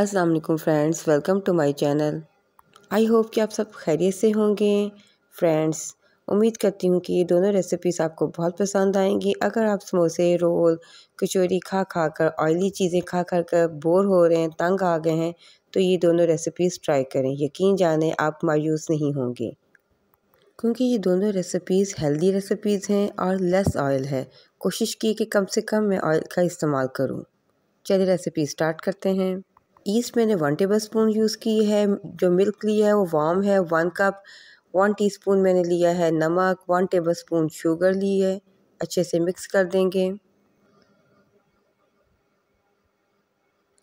अस्सलाम वालेकुम friends welcome to my channel I hope कि आप सब खैरियत से होंगे फ्रेंड्स उम्मीद करती हूँ कि ये दोनों रेसिपीज़ आपको बहुत पसंद आएंगी अगर आप समोसे रोल कचौरी खा खा कर ऑयली चीज़ें खा खा कर बोर हो रहे हैं तंग आ गए हैं तो ये दोनों रेसिपीज़ ट्राई करें यकीन जाने आप मायूस नहीं होंगे क्योंकि ये दोनों रेसिपीज़ हेल्दी रेसिपीज़ हैं और लेस ऑयल है कोशिश की कि कम से कम मैं ऑयल का इस्तेमाल करूँ चलिए रेसिपी स्टार्ट करते हैं ईस्ट मैंने वन टेबल स्पून यूज़ की है जो मिल्क लिया है वो वार्म है वन कप वन टीस्पून मैंने लिया है नमक वन टेबल स्पून शुगर ली है अच्छे से मिक्स कर देंगे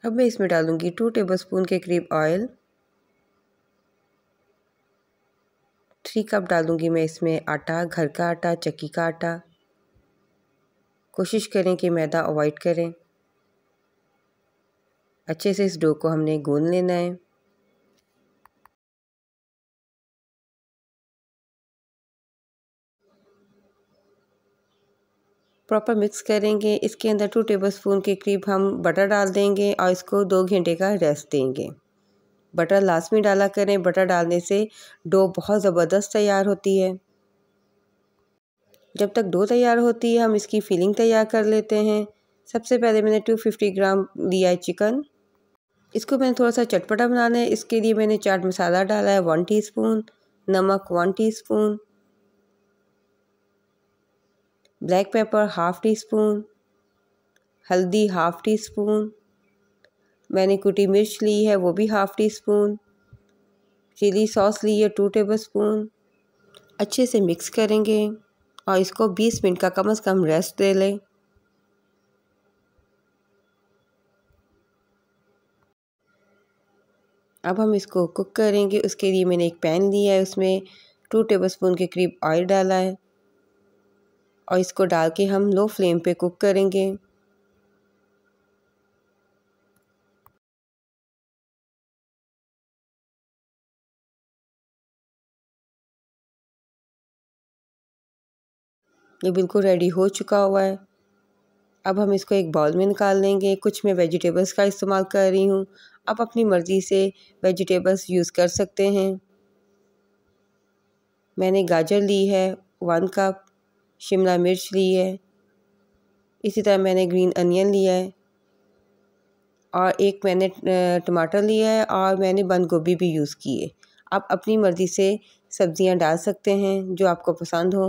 अब मैं इसमें डालूंगी टू टेबल स्पून के करीब ऑयल थ्री कप डालूंगी मैं इसमें आटा घर का आटा चक्की का आटा कोशिश करें कि मैदा अवॉइड करें अच्छे से इस डो को हमने गूंद लेना है प्रॉपर मिक्स करेंगे इसके अंदर टू टेबलस्पून के करीब हम बटर डाल देंगे और इसको दो घंटे का रेस्ट देंगे बटर लास्ट में डाला करें बटर डालने से डो बहुत ज़बरदस्त तैयार होती है जब तक डो तैयार होती है हम इसकी फिलिंग तैयार कर लेते हैं सबसे पहले मैंने 250 ग्राम लिया है चिकन इसको मैंने थोड़ा सा चटपटा बनाना है इसके लिए मैंने चाट मसाला डाला है वन टीस्पून नमक one teaspoon black pepper half teaspoon हल्दी हाफ़ टी स्पून मैंने कुटी मिर्च ली है वो भी half teaspoon chilli sauce ली है टू टेबल स्पून अच्छे से मिक्स करेंगे और इसको 20 मिनट का कम अज़ कम रेस्ट दे लें अब हम इसको कुक करेंगे उसके लिए मैंने एक पैन लिया है उसमें टू टेबल स्पून के करीब ऑयल डाला है और इसको डाल के हम लो फ्लेम पे कुक करेंगे ये बिल्कुल रेडी हो चुका हुआ है अब हम इसको एक बाउल में निकाल लेंगे कुछ मैं वेजिटेबल्स का इस्तेमाल कर रही हूँ आप अपनी मर्ज़ी से वेजिटेबल्स यूज़ कर सकते हैं मैंने गाजर ली है वन कप शिमला मिर्च ली है इसी तरह मैंने ग्रीन अनियन लिया है और एक मैंने टमाटर लिया है और मैंने बंद गोभी भी यूज़ की है आप अपनी मर्ज़ी से सब्ज़ियाँ डाल सकते हैं जो आपको पसंद हो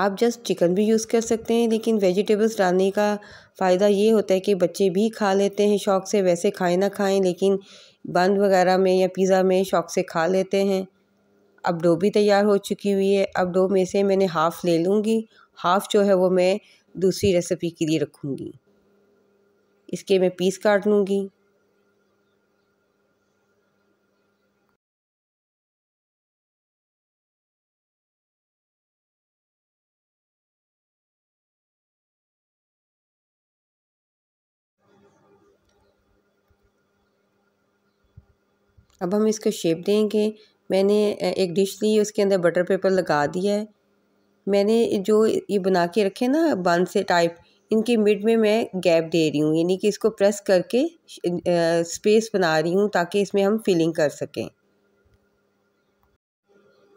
आप जस्ट चिकन भी यूज़ कर सकते हैं लेकिन वेजिटेबल्स डालने का फ़ायदा ये होता है कि बच्चे भी खा लेते हैं शौक़ से वैसे खाएं ना खाएं लेकिन बंद वगैरह में या पिज़्ज़ा में शौक़ से खा लेते हैं अब डो भी तैयार हो चुकी हुई है अब डो में से मैंने हाफ़ ले लूँगी हाफ़ जो है वो मैं दूसरी रेसिपी के लिए रखूँगी इसके मैं पीस काट लूँगी अब हम इसको शेप देंगे मैंने एक डिश ली उसके अंदर बटर पेपर लगा दिया है मैंने जो ये बना के रखे ना बन से टाइप इनके मिड में मैं गैप दे रही हूँ यानी कि इसको प्रेस करके स्पेस बना रही हूँ ताकि इसमें हम फिलिंग कर सकें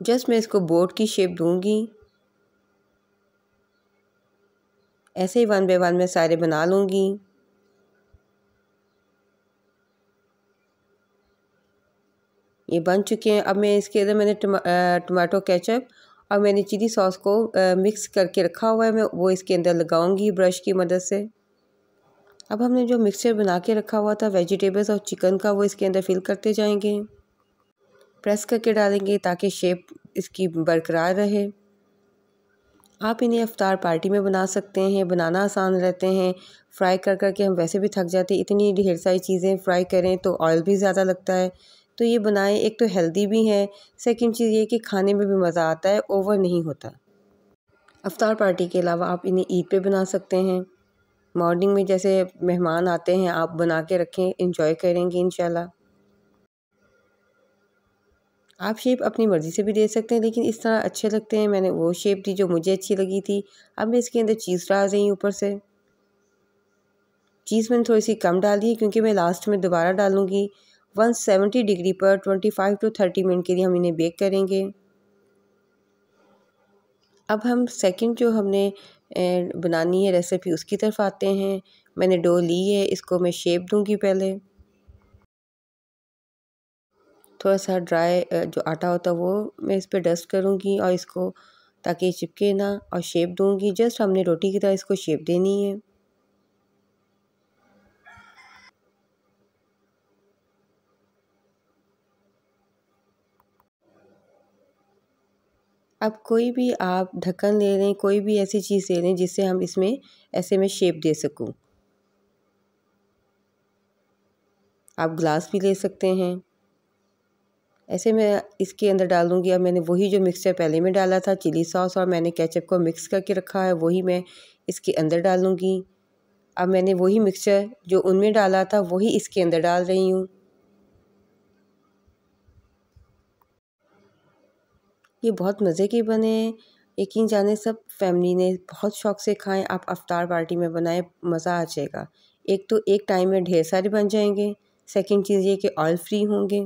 जस्ट मैं इसको बोर्ड की शेप दूँगी ऐसे ही वन बाय वन मैं सारे बना लूँगी ये बन चुके हैं अब मैं इसके अंदर मैंने टमाटो केचप और मैंने चिली सॉस को मिक्स करके रखा हुआ है मैं वो इसके अंदर लगाऊंगी ब्रश की मदद से अब हमने जो मिक्सचर बना के रखा हुआ था वेजिटेबल्स और चिकन का वो इसके अंदर फिल करते जाएंगे प्रेस करके डालेंगे ताकि शेप इसकी बरकरार रहे आप इन्हें अफ्तार पार्टी में बना सकते हैं बनाना आसान रहते हैं फ्राई कर कर के हम वैसे भी थक जाते हैं इतनी ढेर सारी चीज़ें फ्राई करें तो ऑयल भी ज़्यादा लगता है तो ये बनाएं एक तो हेल्दी भी हैं सेकंड चीज़ ये कि खाने में भी मज़ा आता है ओवर नहीं होता अफ्तार पार्टी के अलावा आप इन्हें ईद पे बना सकते हैं मॉर्निंग में जैसे मेहमान आते हैं आप बना के रखें इंजॉय करेंगे इन आप शेप अपनी मर्ज़ी से भी दे सकते हैं लेकिन इस तरह अच्छे लगते हैं मैंने वो शेप दी जो मुझे अच्छी लगी थी अब मैं इसके अंदर चीज़ डाल रही हूँ ऊपर से चीज़ मैंने थोड़ी सी कम डाली है क्योंकि मैं लास्ट में दोबारा डालूँगी 170 डिग्री पर 25 टू 30 मिनट के लिए हम इन्हें बेक करेंगे अब हम सेकंड जो हमने बनानी है रेसिपी उसकी तरफ आते हैं मैंने डो ली है इसको मैं शेप दूंगी पहले थोड़ा सा ड्राई जो आटा होता है वो मैं इस पर डस्ट करूँगी और इसको ताकि चिपके ना और शेप दूँगी जस्ट हमने रोटी की तरह इसको शेप देनी है अब कोई भी आप ढक्कन ले लें कोई भी ऐसी चीज़ ले लें जिससे हम इसमें ऐसे में शेप दे सकूं आप ग्लास भी ले सकते हैं ऐसे मैं इसके अंदर डाल दूँगी अब मैंने वही जो मिक्सचर पहले में डाला था चिली सॉस और मैंने केचप को मिक्स करके रखा है वही मैं इसके अंदर डालूँगी अब मैंने वही मिक्सचर जो उनमें डाला था वही इसके अंदर डाल रही हूँ ये बहुत मज़े के बने यकीन जाने सब फैमिली ने बहुत शौक़ से खाएं आप अफ्तार पार्टी में बनाएं मज़ा आ जाएगा एक तो एक टाइम में ढेर सारे बन जाएंगे सेकंड चीज़ ये कि ऑयल फ्री होंगे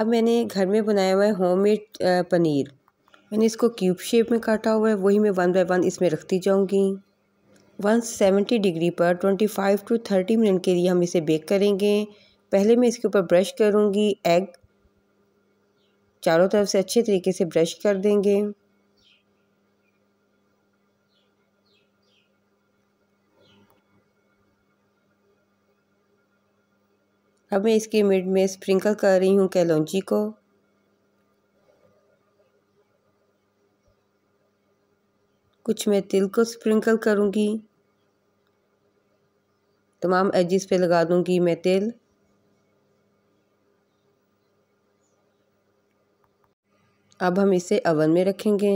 अब मैंने घर में बनाया हुआ है होममेड पनीर मैंने इसको क्यूब शेप में काटा हुआ है वही मैं वन बाई वन इसमें रखती वन सेवेंटी डिग्री पर twenty five to thirty minute के लिए हम इसे बेक करेंगे पहले मैं इसके ऊपर ब्रश करूँगी एग चारों तरफ से अच्छे तरीके से ब्रश कर देंगे अब मैं इसके मिड में स्प्रिंकल कर रही हूँ कैलोंजी को कुछ मैं तिल को स्प्रिंकल करूँगी तमाम एजिस पे लगा दूँगी मैं तेल अब हम इसे अवन में रखेंगे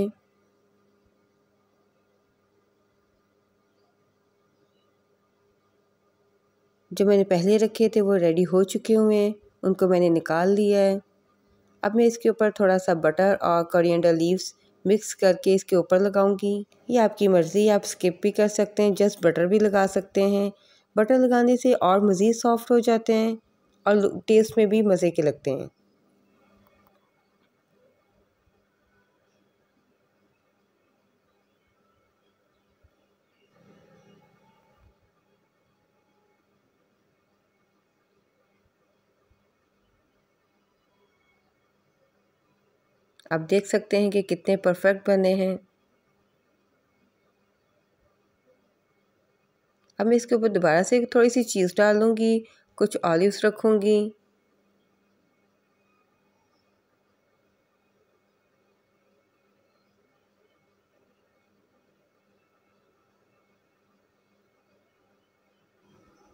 जो मैंने पहले रखे थे वो रेडी हो चुके हुए हैं उनको मैंने निकाल लिया है अब मैं इसके ऊपर थोड़ा सा बटर और कोरिएंडर लीव्स मिक्स करके इसके ऊपर लगाऊंगी ये आपकी मर्ज़ी आप स्किप भी कर सकते हैं जस्ट बटर भी लगा सकते हैं बटर लगाने से और मज़ीद सॉफ्ट हो जाते हैं और टेस्ट में भी मज़े के लगते हैं आप देख सकते हैं कि कितने परफेक्ट बने हैं अब मैं इसके ऊपर दोबारा से थोड़ी सी चीज़ डाल दूँगी कुछ ऑलिव्स रखूँगी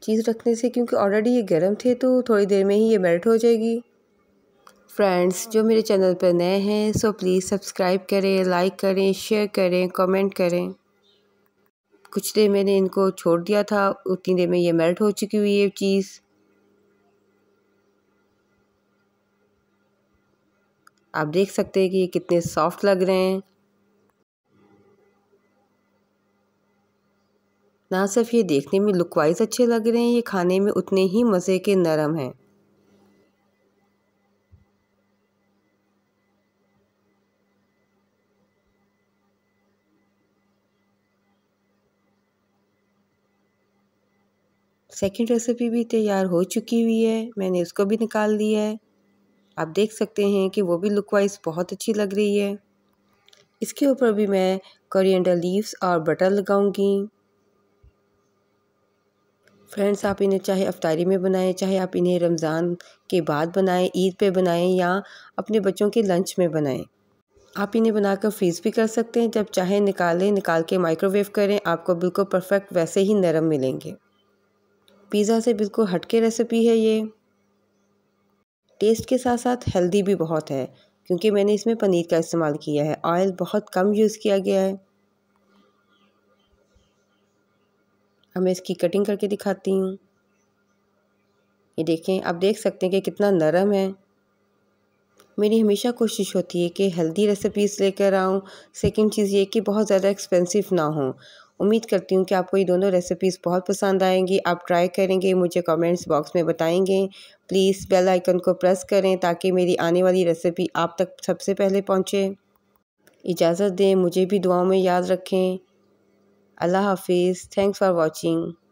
चीज़ रखने से क्योंकि ऑलरेडी ये गर्म थे तो थोड़ी देर में ही ये मेल्ट हो जाएगी फ्रेंड्स जो मेरे चैनल पर नए हैं सो प्लीज़ सब्सक्राइब करें लाइक करें शेयर करें कमेंट करें कुछ देर मैंने इनको छोड़ दिया था उतनी देर में ये मेल्ट हो चुकी हुई है चीज़ आप देख सकते हैं कि ये कितने सॉफ्ट लग रहे हैं ना सिर्फ ये देखने में लुक वाइज अच्छे लग रहे हैं ये खाने में उतने ही मज़े के नरम हैं सेकंड रेसिपी भी तैयार हो चुकी हुई है मैंने उसको भी निकाल दिया है आप देख सकते हैं कि वो भी लुक वाइज बहुत अच्छी लग रही है इसके ऊपर भी मैं कोरिएंडर लीव्स और बटर लगाऊंगी फ्रेंड्स आप इन्हें चाहे अफ्तारी में बनाएं चाहे आप इन्हें रमज़ान के बाद बनाएं ईद पे बनाएं या अपने बच्चों के लंच में बनाएं आप इन्हें बनाकर फ्रीज़ भी कर सकते हैं जब चाहे निकालें निकाल के माइक्रोवेव करें आपको बिल्कुल परफेक्ट वैसे ही नरम मिलेंगे पिज़्ज़ा से बिल्कुल हटके रेसिपी है ये टेस्ट के साथ साथ हेल्दी भी बहुत है क्योंकि मैंने इसमें पनीर का इस्तेमाल किया है ऑयल बहुत कम यूज़ किया गया है अब मैं इसकी कटिंग करके दिखाती हूँ ये देखें आप देख सकते हैं कि कितना नरम है मेरी हमेशा कोशिश होती है कि हेल्दी रेसिपीज़ लेकर आऊँ सेकंड चीज़ ये कि बहुत ज़्यादा एक्सपेंसिव ना हो उम्मीद करती हूँ कि आपको ये दोनों रेसिपीज़ बहुत पसंद आएंगी आप ट्राई करेंगे मुझे कमेंट्स बॉक्स में बताएंगे प्लीज़ बेल आइकन को प्रेस करें ताकि मेरी आने वाली रेसिपी आप तक सबसे पहले पहुँचे इजाज़त दें मुझे भी दुआओं में याद रखें अल्लाह हाफिज़ थैंक्स फॉर वॉचिंग